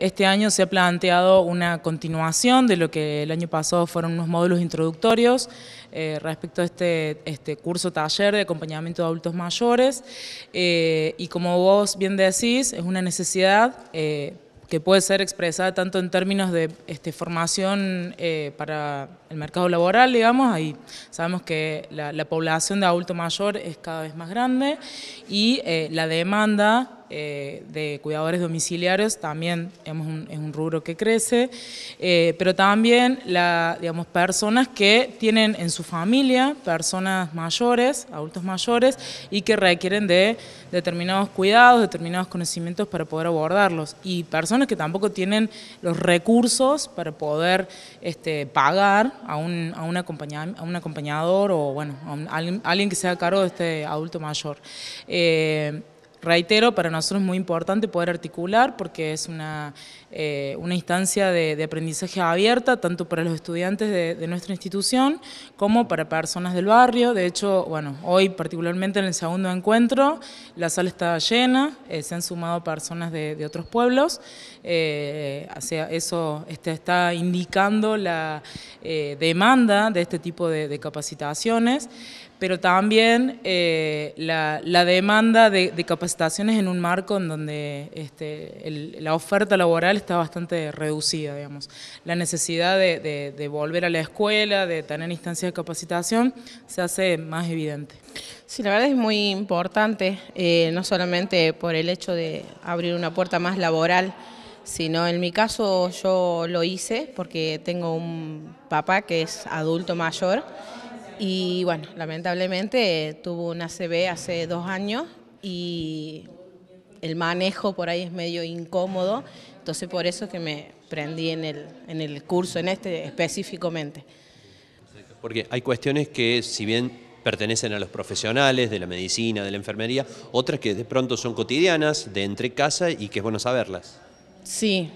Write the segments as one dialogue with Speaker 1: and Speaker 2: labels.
Speaker 1: Este año se ha planteado una continuación de lo que el año pasado fueron unos módulos introductorios eh, respecto a este, este, curso taller de acompañamiento de adultos mayores eh, y como vos bien decís, es una necesidad eh, que puede ser expresada tanto en términos de este, formación para el mercado laboral, digamos, ahí sabemos que la, población de adulto mayor es cada vez más grande y la demanda eh, de cuidadores domiciliarios también un, es un rubro que crece, eh, pero también la, digamos, personas que tienen en su familia personas mayores, adultos mayores, y que requieren de determinados cuidados, determinados conocimientos para poder abordarlos, y personas que tampoco tienen los recursos para poder este, pagar a un, a un acompañador o bueno, a, alguien que sea a cargo de este adulto mayor. Eh, reitero, para nosotros es muy importante poder articular porque es una, eh, una instancia de, aprendizaje abierta, tanto para los estudiantes de, nuestra institución como para personas del barrio. De hecho, bueno, hoy particularmente en el segundo encuentro, la sala está llena, eh, se han sumado personas de, otros pueblos, eh, eso este, está indicando la demanda de este tipo de capacitaciones, pero también eh, la, la, demanda de, capacitaciones en un marco en donde este, la oferta laboral está bastante reducida, digamos. La necesidad de, de, volver a la escuela, de tener instancias de capacitación, se hace más evidente. Sí, la verdad es muy importante,
Speaker 2: eh, no solamente por el hecho de abrir una puerta más laboral, sino en mi caso yo lo hice porque tengo un papá que es adulto mayor, y bueno, lamentablemente eh, tuvo una CB hace dos años y el manejo por ahí es medio incómodo, entonces por eso que me prendí en el, en el curso, en este específicamente.
Speaker 3: Porque hay cuestiones que si bien pertenecen a los profesionales de la medicina, de la enfermería, otras que de pronto son cotidianas, de entre casa y que es bueno saberlas.
Speaker 2: Sí,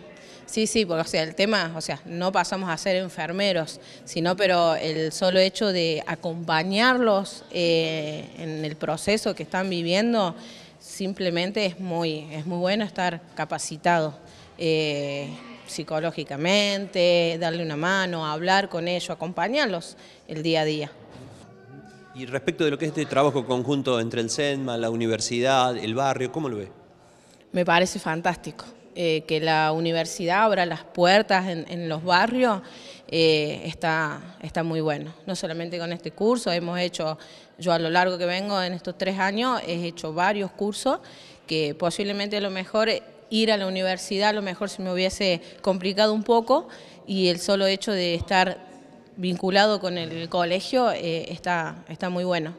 Speaker 2: Sí, sí, porque sea, el tema, o sea, no pasamos a ser enfermeros, sino pero el solo hecho de acompañarlos eh, en el proceso que están viviendo, simplemente es muy, es muy bueno estar capacitado eh, psicológicamente, darle una mano, hablar con ellos, acompañarlos el día a día.
Speaker 3: Y respecto de lo que es este trabajo conjunto entre el CENMA, la universidad, el barrio, ¿cómo lo ve?
Speaker 2: Me parece fantástico. Eh, que la universidad abra las puertas en, los barrios eh, está, está muy bueno. No solamente con este curso, hemos hecho, yo a lo largo que vengo en estos tres años, he hecho varios cursos que posiblemente a lo mejor eh, ir a la universidad a lo mejor se me hubiese complicado un poco y el solo hecho de estar vinculado con el colegio está, está muy bueno.